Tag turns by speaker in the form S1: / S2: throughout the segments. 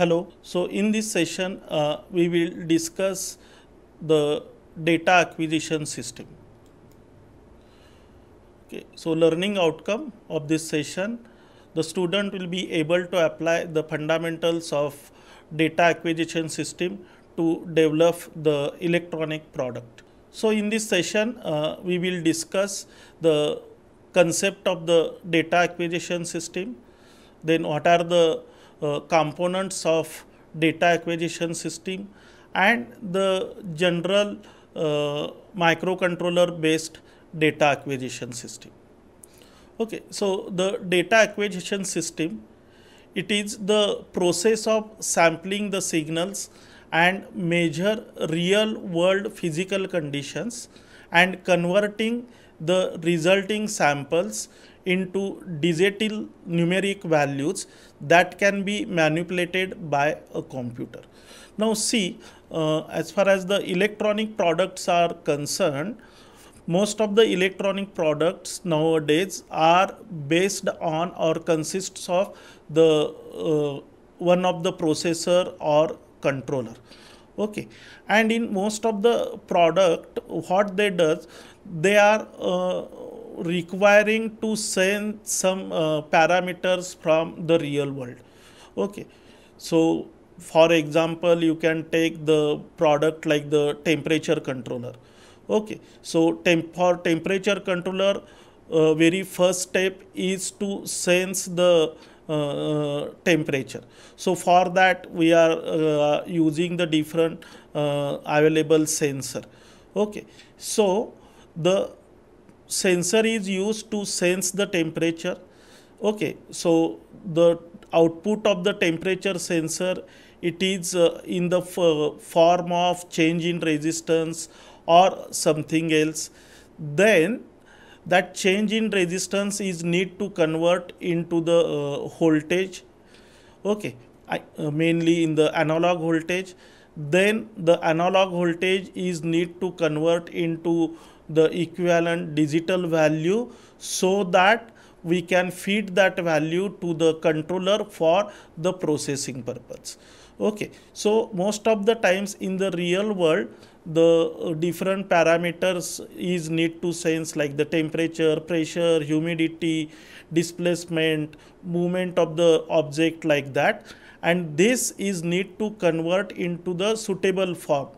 S1: Hello. So in this session, uh, we will discuss the data acquisition system. Okay. So learning outcome of this session, the student will be able to apply the fundamentals of data acquisition system to develop the electronic product. So in this session, uh, we will discuss the concept of the data acquisition system, then what are the uh, components of data acquisition system and the general uh, microcontroller based data acquisition system. Okay, so the data acquisition system, it is the process of sampling the signals and measure real world physical conditions and converting the resulting samples into digital numeric values that can be manipulated by a computer. Now see, uh, as far as the electronic products are concerned, most of the electronic products nowadays are based on or consists of the uh, one of the processor or controller okay and in most of the product what they does they are uh, requiring to send some uh, parameters from the real world okay so for example you can take the product like the temperature controller okay so temp for temperature controller uh, very first step is to sense the uh, uh temperature. So for that we are uh, using the different uh, available sensor. Okay. So the sensor is used to sense the temperature okay so the output of the temperature sensor it is uh, in the uh, form of change in resistance or something else then that change in resistance is need to convert into the uh, voltage okay I, uh, mainly in the analog voltage then the analog voltage is need to convert into the equivalent digital value so that we can feed that value to the controller for the processing purpose okay so most of the times in the real world the uh, different parameters is need to sense like the temperature pressure humidity displacement movement of the object like that and this is need to convert into the suitable form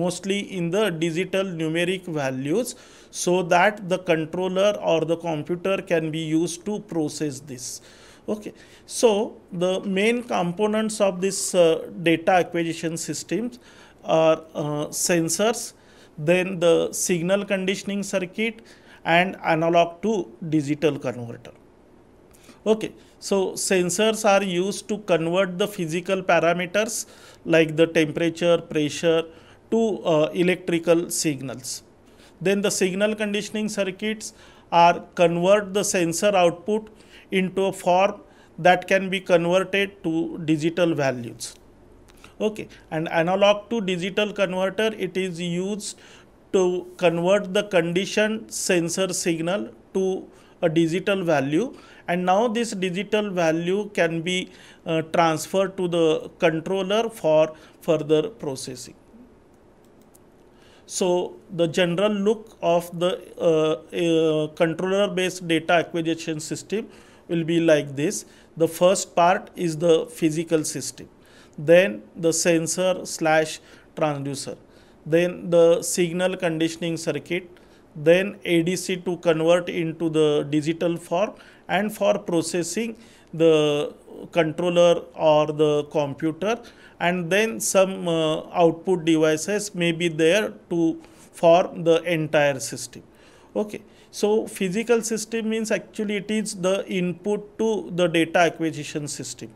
S1: mostly in the digital numeric values so that the controller or the computer can be used to process this okay so the main components of this uh, data acquisition systems are uh, sensors then the signal conditioning circuit and analog to digital converter okay so sensors are used to convert the physical parameters like the temperature pressure to uh, electrical signals. Then the signal conditioning circuits are convert the sensor output into a form that can be converted to digital values. Okay, and analog to digital converter it is used to convert the conditioned sensor signal to a digital value and now this digital value can be uh, transferred to the controller for further processing. So the general look of the uh, uh, controller based data acquisition system will be like this. The first part is the physical system, then the sensor slash transducer, then the signal conditioning circuit, then ADC to convert into the digital form and for processing the controller or the computer and then some uh, output devices may be there to form the entire system okay so physical system means actually it is the input to the data acquisition system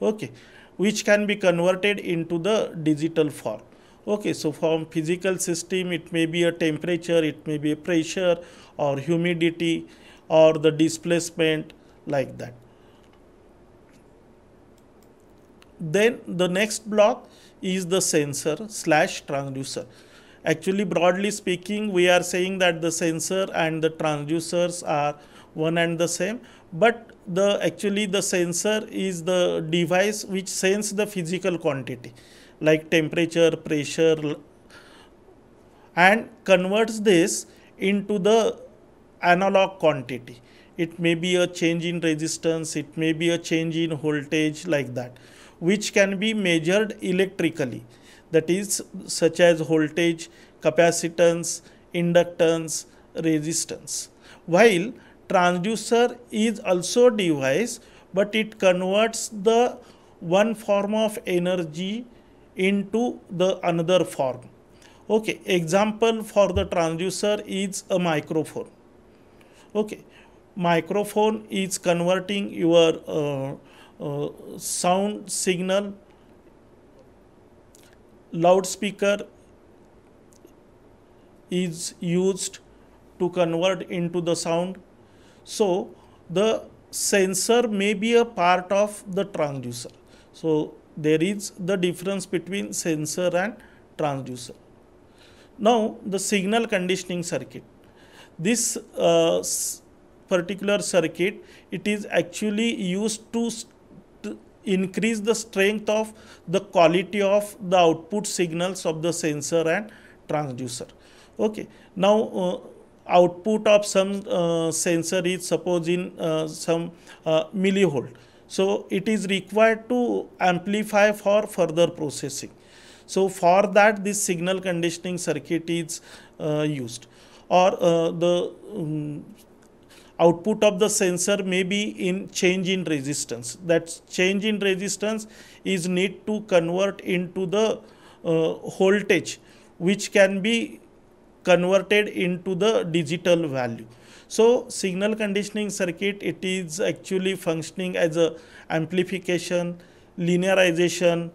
S1: okay which can be converted into the digital form Okay, so from physical system, it may be a temperature, it may be a pressure or humidity or the displacement like that. Then the next block is the sensor slash transducer. Actually, broadly speaking, we are saying that the sensor and the transducers are one and the same, but the actually the sensor is the device which sense the physical quantity like temperature, pressure and converts this into the analog quantity. It may be a change in resistance, it may be a change in voltage like that which can be measured electrically that is such as voltage, capacitance, inductance, resistance. While transducer is also device but it converts the one form of energy into the another form okay example for the transducer is a microphone okay microphone is converting your uh, uh, sound signal loudspeaker is used to convert into the sound so the sensor may be a part of the transducer so there is the difference between sensor and transducer. Now the signal conditioning circuit. This uh, particular circuit it is actually used to increase the strength of the quality of the output signals of the sensor and transducer. Okay. Now uh, output of some uh, sensor is suppose in uh, some uh, millivolt so it is required to amplify for further processing. So for that this signal conditioning circuit is uh, used or uh, the um, output of the sensor may be in change in resistance. That change in resistance is need to convert into the uh, voltage which can be converted into the digital value. So signal conditioning circuit, it is actually functioning as a amplification, linearization,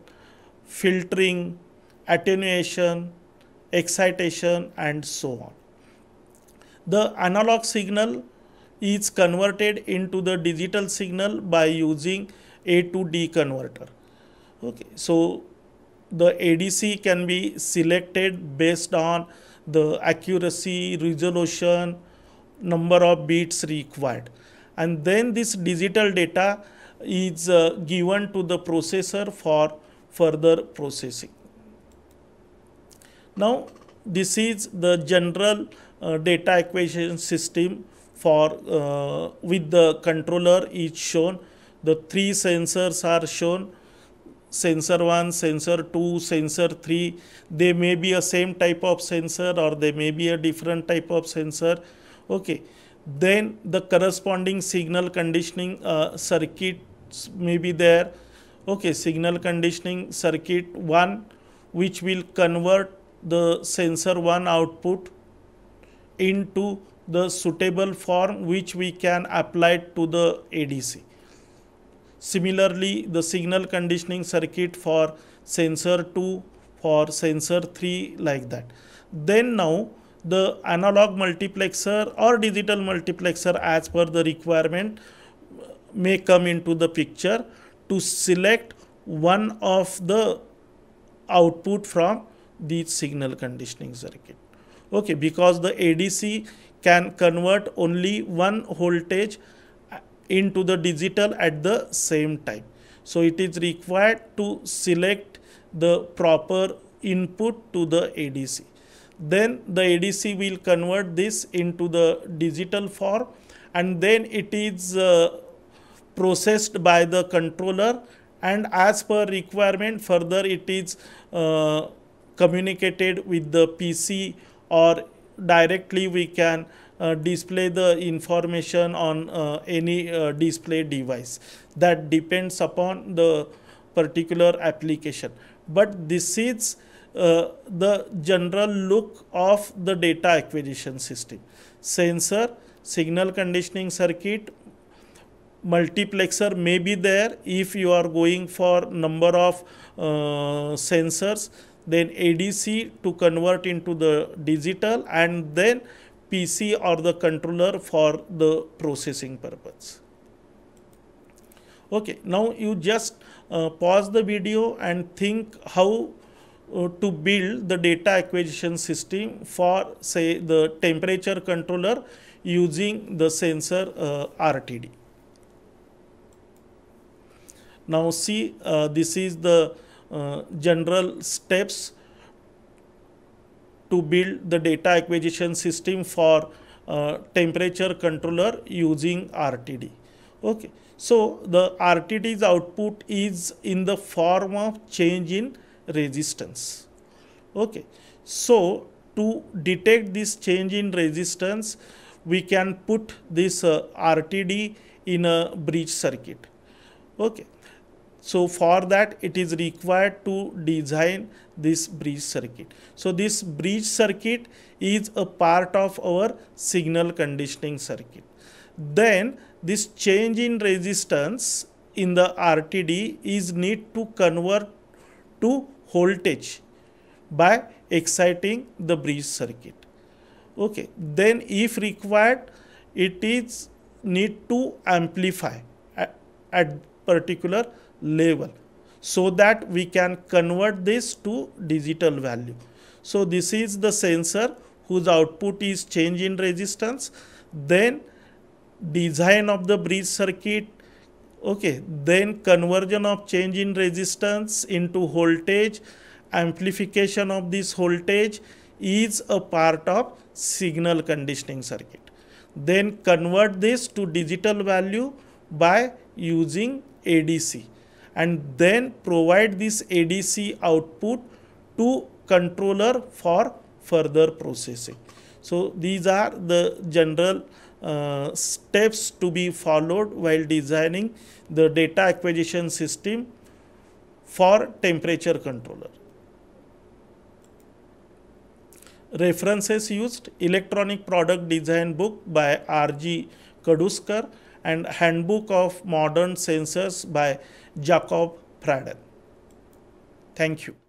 S1: filtering, attenuation, excitation and so on. The analog signal is converted into the digital signal by using A to D converter. Okay, so the ADC can be selected based on the accuracy, resolution, number of bits required and then this digital data is uh, given to the processor for further processing. Now this is the general uh, data acquisition system for uh, with the controller is shown the three sensors are shown sensor 1 sensor 2 sensor 3 they may be a same type of sensor or they may be a different type of sensor okay then the corresponding signal conditioning uh, may be there okay signal conditioning circuit 1 which will convert the sensor 1 output into the suitable form which we can apply to the ADC. Similarly, the signal conditioning circuit for sensor 2, for sensor 3 like that. Then now the analog multiplexer or digital multiplexer as per the requirement may come into the picture to select one of the output from the signal conditioning circuit okay because the adc can convert only one voltage into the digital at the same time so it is required to select the proper input to the adc then the ADC will convert this into the digital form and then it is uh, processed by the controller and as per requirement further it is uh, communicated with the PC or directly we can uh, display the information on uh, any uh, display device that depends upon the particular application but this is uh, the general look of the data acquisition system. Sensor, signal conditioning circuit, multiplexer may be there if you are going for number of uh, sensors then ADC to convert into the digital and then PC or the controller for the processing purpose. Okay, now you just uh, pause the video and think how uh, to build the data acquisition system for say the temperature controller using the sensor uh, RTD. Now see uh, this is the general steps to build the data acquisition system for uh, temperature controller using RTD. Okay, so the RTD's output is in the form of change in resistance okay so to detect this change in resistance we can put this uh, rtd in a bridge circuit okay so for that it is required to design this bridge circuit so this bridge circuit is a part of our signal conditioning circuit then this change in resistance in the rtd is need to convert to voltage by exciting the bridge circuit. Okay. Then if required, it is need to amplify at, at particular level so that we can convert this to digital value. So this is the sensor whose output is change in resistance. Then design of the bridge circuit, okay then conversion of change in resistance into voltage amplification of this voltage is a part of signal conditioning circuit then convert this to digital value by using ADC and then provide this ADC output to controller for further processing so these are the general uh, steps to be followed while designing the data acquisition system for temperature controller. References used Electronic Product Design Book by R.G. Kaduskar and Handbook of Modern Sensors by Jacob Praden. Thank you.